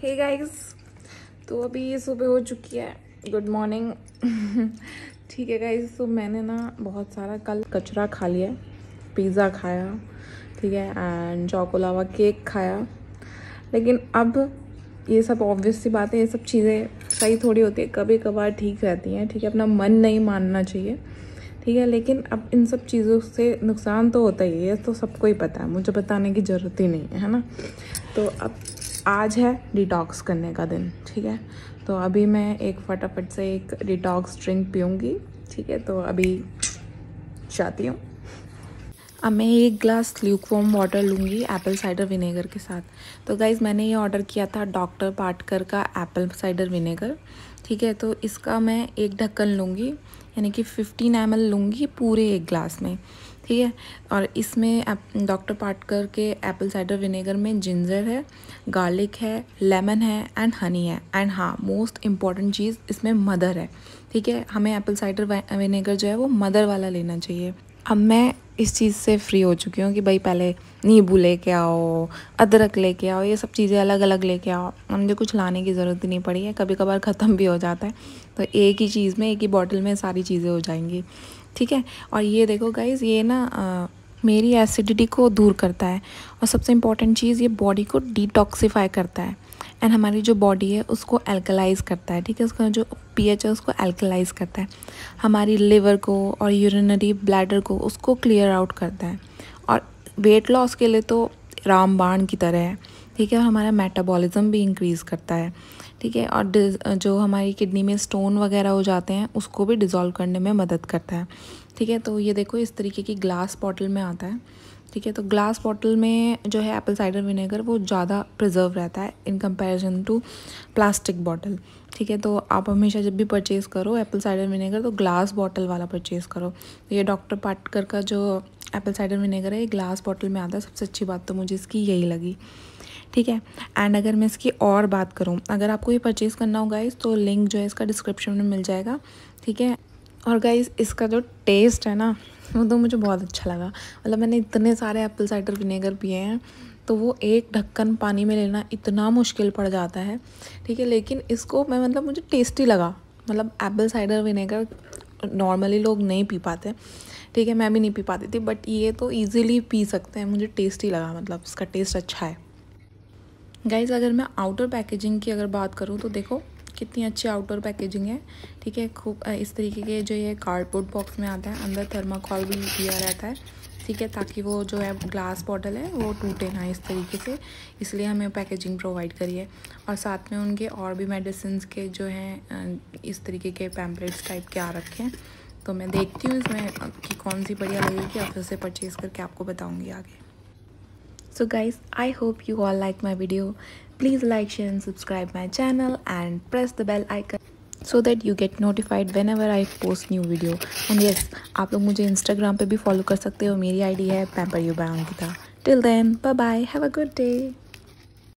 हे hey guys तो अभी ये सुबह हो चुकी है गुड मॉर्निंग ठीक है गाइस तो मैंने ना बहुत सारा कल कचरा खा लिया पिज़्ज़ा खाया ठीक है एंड चौकोलावा केक खाया लेकिन अब ये सब ऑब्वियस सी बातें ये सब चीज़ें सही थोड़ी होती है कभी कभार ठीक रहती हैं ठीक है अपना मन नहीं मानना चाहिए ठीक है लेकिन अब इन सब चीज़ों से नुकसान तो होता ही है तो सबको ही पता है मुझे बताने की ज़रूरत ही नहीं है ना तो अब आज है डिटॉक्स करने का दिन ठीक है तो अभी मैं एक फटाफट से एक डिटॉक्स ड्रिंक पीऊँगी ठीक है तो अभी चाहती हूँ अब मैं एक ग्लास ल्यूकवॉम वाटर लूँगी एप्पल साइडर विनेगर के साथ तो गाइज़ मैंने ये ऑर्डर किया था डॉक्टर पाटकर का एप्पल साइडर विनेगर ठीक है तो इसका मैं एक ढक्कन लूँगी यानी कि 15 एम लूँगी पूरे एक ग्लास में ठीक है और इसमें डॉक्टर पाटकर के एप्पल साइडर विनेगर में जिंजर है गार्लिक है लेमन है एंड हनी है एंड हाँ मोस्ट इम्पॉर्टेंट चीज़ इसमें मदर है ठीक है हमें एप्पल साइडर विनेगर जो है वो मदर वाला लेना चाहिए अब मैं इस चीज़ से फ्री हो चुकी हूँ कि भाई पहले नींबू लेके आओ अदरक लेके आओ ये सब चीज़ें अलग अलग लेके आओ मुझे कुछ लाने की ज़रूरत ही नहीं पड़ी है कभी कभार ख़त्म भी हो जाता है तो एक ही चीज़ में एक ही बॉटल में सारी चीज़ें हो जाएंगी ठीक है और ये देखो गाइज़ ये ना आ, मेरी एसिडिटी को दूर करता है और सबसे इम्पॉर्टेंट चीज़ ये बॉडी को डिटॉक्सीफाई करता है एंड हमारी जो बॉडी है उसको एल्कलाइज करता है ठीक है उसका जो पीएच है उसको एल्कलाइज करता है हमारी लिवर को और यूरिनरी ब्लैडर को उसको क्लियर आउट करता है और वेट लॉस के लिए तो रामबाण की तरह है ठीक है और हमारा मेटाबॉलिज्म भी इंक्रीज़ करता है ठीक है और जो हमारी किडनी में स्टोन वगैरह हो जाते हैं उसको भी डिज़ोल्व करने में मदद करता है ठीक है तो ये देखो इस तरीके की ग्लास बॉटल में आता है ठीक है तो ग्लास बॉटल में जो है एप्पल साइडर विनेगर वो ज़्यादा प्रिजर्व रहता है in comparison to plastic bottle ठीक है तो आप हमेशा जब भी परचेज़ करो एप्पल साइडर विनेगर तो ग्लास बॉटल वाला परचेज़ करो तो ये डॉक्टर पाटकर का जो एप्पल साइडर विनेगर है ये ग्लास बॉटल में आता है सबसे अच्छी बात तो मुझे इसकी यही लगी ठीक है एंड अगर मैं इसकी और बात करूँ अगर आपको ये परचेज़ करना हो गाइज तो लिंक जो है इसका डिस्क्रिप्शन में मिल जाएगा ठीक है और गाइज इसका जो टेस्ट है ना वो तो मुझे बहुत अच्छा लगा मतलब मैंने इतने सारे एप्पल साइडर विनेगर पिए हैं तो वो एक ढक्कन पानी में लेना इतना मुश्किल पड़ जाता है ठीक है लेकिन इसको मैं मतलब मुझे टेस्टी लगा मतलब एप्पल साइडर विनेगर नॉर्मली लोग नहीं पी पाते ठीक है मैं भी नहीं पी पाती थी बट ये तो ईज़िली पी सकते हैं मुझे टेस्टी लगा मतलब इसका टेस्ट अच्छा है गाइज़ अगर मैं आउटर पैकेजिंग की अगर बात करूँ तो देखो कितनी अच्छी आउटडोर पैकेजिंग है ठीक है खूब इस तरीके के जो ये कार्डबोर्ड बॉक्स में आता है अंदर थर्माकॉल भी दिया रहता है ठीक है ताकि वो जो है ग्लास बॉटल है वो टूटे ना इस तरीके से इसलिए हमें पैकेजिंग प्रोवाइड करिए और साथ में उनके और भी मेडिसिन के जो हैं इस तरीके के पैम्पलेट्स टाइप के आ रखे हैं तो मैं देखती हूँ इसमें कि कौन सी बढ़िया लगेगी आप फिर से परचेज़ करके आपको बताऊँगी आगे so guys I hope you all like my video please like share and subscribe my channel and press the bell icon so that you get notified whenever I post new video and yes आप लोग मुझे Instagram पर भी follow कर सकते हो मेरी I D है पैम्पर यू बाय था till then bye bye have a good day